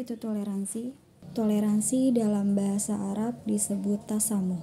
itu toleransi? Toleransi dalam bahasa Arab disebut tasamuh,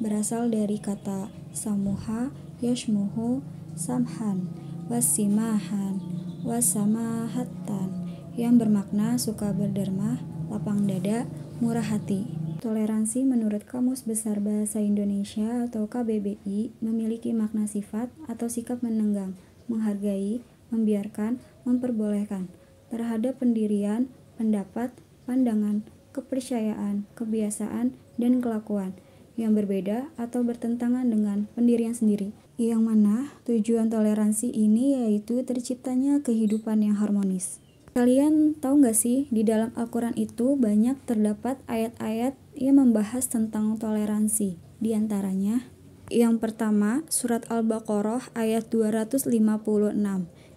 berasal dari kata samuha, yashmuhu, samhan, wasimahan, wasamahatan, yang bermakna suka berderma, lapang dada, murah hati. Toleransi menurut Kamus Besar Bahasa Indonesia atau KBBI memiliki makna sifat atau sikap menenggang, menghargai, membiarkan, memperbolehkan terhadap pendirian, pendapat, pandangan, kepercayaan, kebiasaan, dan kelakuan yang berbeda atau bertentangan dengan pendirian sendiri. Yang mana tujuan toleransi ini yaitu terciptanya kehidupan yang harmonis. Kalian tahu nggak sih, di dalam Al-Quran itu banyak terdapat ayat-ayat yang membahas tentang toleransi. Di antaranya, yang pertama surat Al-Baqarah ayat 256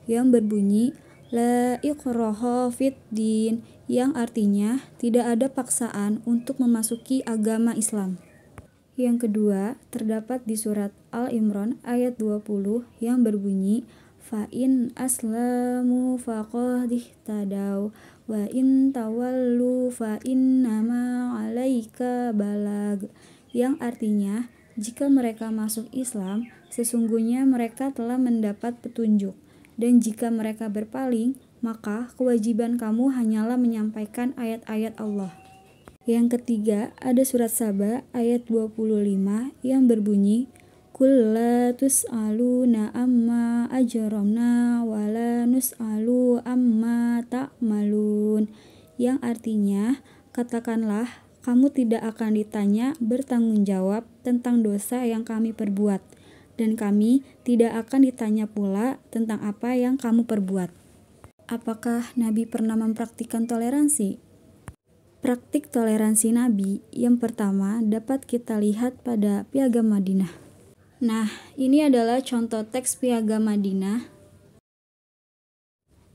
yang berbunyi La fid din yang artinya tidak ada paksaan untuk memasuki agama Islam. Yang kedua, terdapat di surat Al-Imran ayat 20 yang berbunyi Fa'in aslamu faqadih tadaw wa in tawallu fa innama alaika balag yang artinya jika mereka masuk Islam sesungguhnya mereka telah mendapat petunjuk dan jika mereka berpaling maka kewajiban kamu hanyalah menyampaikan ayat-ayat Allah. Yang ketiga, ada surat Saba ayat 25 yang berbunyi, Kulla tus'aluna amma ajramna wala nus'alu amma ta'malun. Yang artinya, katakanlah, kamu tidak akan ditanya bertanggung jawab tentang dosa yang kami perbuat, dan kami tidak akan ditanya pula tentang apa yang kamu perbuat. Apakah Nabi pernah mempraktikkan toleransi? Praktik toleransi Nabi yang pertama dapat kita lihat pada Piagam Madinah. Nah, ini adalah contoh teks Piagam Madinah.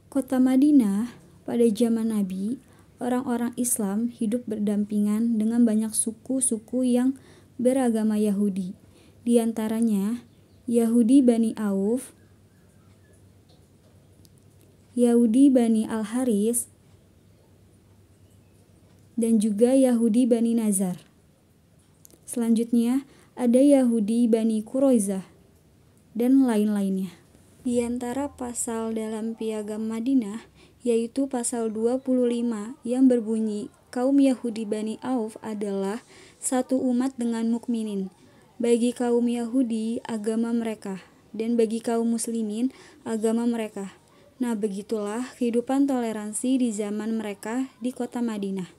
Kota Madinah pada zaman Nabi, orang-orang Islam hidup berdampingan dengan banyak suku-suku yang beragama Yahudi. Di antaranya Yahudi Bani Auf, Yahudi Bani Al-Haris dan juga Yahudi Bani Nazar. Selanjutnya, ada Yahudi Bani Kuroizah dan lain-lainnya. Di antara pasal dalam piagam Madinah, yaitu pasal 25 yang berbunyi, kaum Yahudi Bani Auf adalah satu umat dengan mukminin. Bagi kaum Yahudi, agama mereka, dan bagi kaum muslimin, agama mereka Nah, begitulah kehidupan toleransi di zaman mereka di kota Madinah.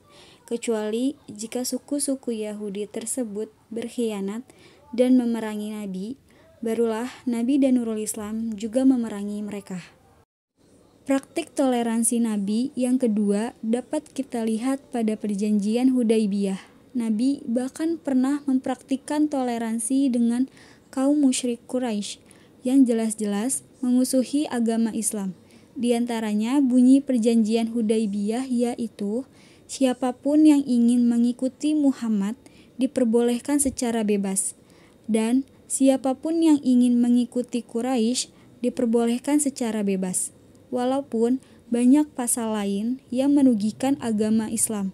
Kecuali jika suku-suku Yahudi tersebut berkhianat dan memerangi Nabi, barulah Nabi dan Nurul Islam juga memerangi mereka. Praktik toleransi Nabi yang kedua dapat kita lihat pada perjanjian Hudaibiyah. Nabi bahkan pernah mempraktikkan toleransi dengan kaum musyrik Quraisy yang jelas-jelas memusuhi agama Islam diantaranya bunyi perjanjian Hudaibiyah yaitu siapapun yang ingin mengikuti Muhammad diperbolehkan secara bebas dan siapapun yang ingin mengikuti Quraisy diperbolehkan secara bebas. Walaupun banyak pasal lain yang merugikan agama Islam,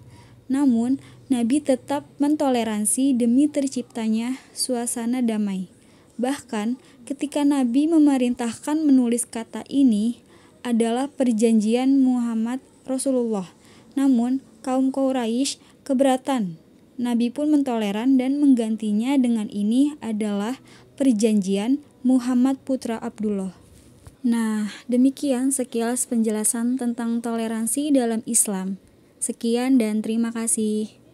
namun Nabi tetap mentoleransi demi terciptanya suasana damai. Bahkan ketika Nabi memerintahkan menulis kata ini, adalah perjanjian Muhammad Rasulullah. Namun, kaum Quraisy keberatan. Nabi pun mentoleran dan menggantinya dengan ini adalah perjanjian Muhammad putra Abdullah. Nah, demikian sekilas penjelasan tentang toleransi dalam Islam. Sekian dan terima kasih.